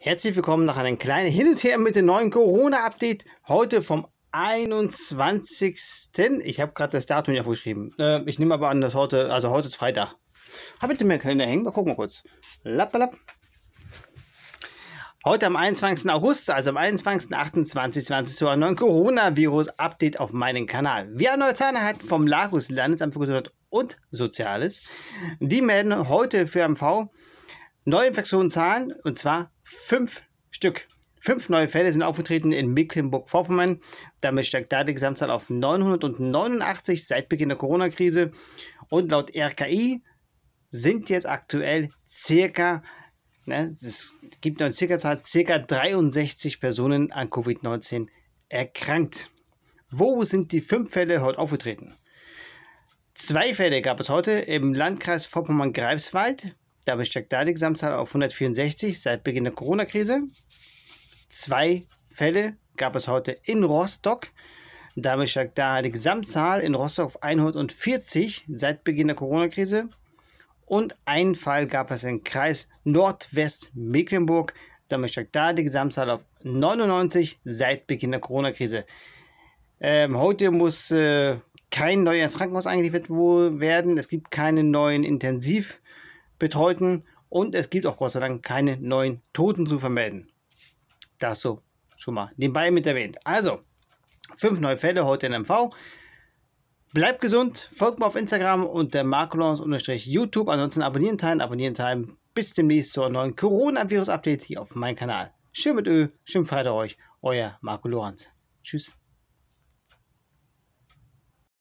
Herzlich willkommen nach einem kleinen Hin und Her mit dem neuen Corona-Update. Heute vom 21. Ich habe gerade das Datum nicht aufgeschrieben. Äh, ich nehme aber an, dass heute, also heute ist Freitag. Habe ich den mir Kalender hängen? Mal gucken mal kurz. Lappalapp. Heute am 21. August, also am 21. 21.08.2020 zu einem neuen Coronavirus-Update auf meinem Kanal. Wir haben neue Neuzaner erhalten vom Lagus Landesamt für Gesundheit und Soziales die melden heute für MV Neuinfektionen zahlen, und zwar fünf Stück. Fünf neue Fälle sind aufgetreten in Mecklenburg-Vorpommern. Damit steigt da die Gesamtzahl auf 989 seit Beginn der Corona-Krise. Und laut RKI sind jetzt aktuell circa, ne, es gibt eine circa Zahl, circa 63 Personen an Covid-19 erkrankt. Wo sind die fünf Fälle heute aufgetreten? Zwei Fälle gab es heute im Landkreis Vorpommern-Greifswald Dabei steigt da die Gesamtzahl auf 164 seit Beginn der Corona-Krise. Zwei Fälle gab es heute in Rostock. Damit steigt da die Gesamtzahl in Rostock auf 140 seit Beginn der Corona-Krise. Und einen Fall gab es im Kreis Nordwestmecklenburg. Damit steigt da die Gesamtzahl auf 99 seit Beginn der Corona-Krise. Ähm, heute muss äh, kein neues Krankenhaus eingeliefert werden. Es gibt keine neuen Intensiv- Betreuten und es gibt auch Gott sei Dank keine neuen Toten zu vermelden. Das so schon mal nebenbei mit erwähnt. Also, fünf neue Fälle heute in MV. Bleibt gesund, folgt mir auf Instagram und unter unterstrich youtube Ansonsten abonnieren, teilen, abonnieren, teilen. Bis demnächst zur neuen corona virus update hier auf meinem Kanal. Schön mit Ö, schön Freitag euch, euer Marco Lorenz. Tschüss.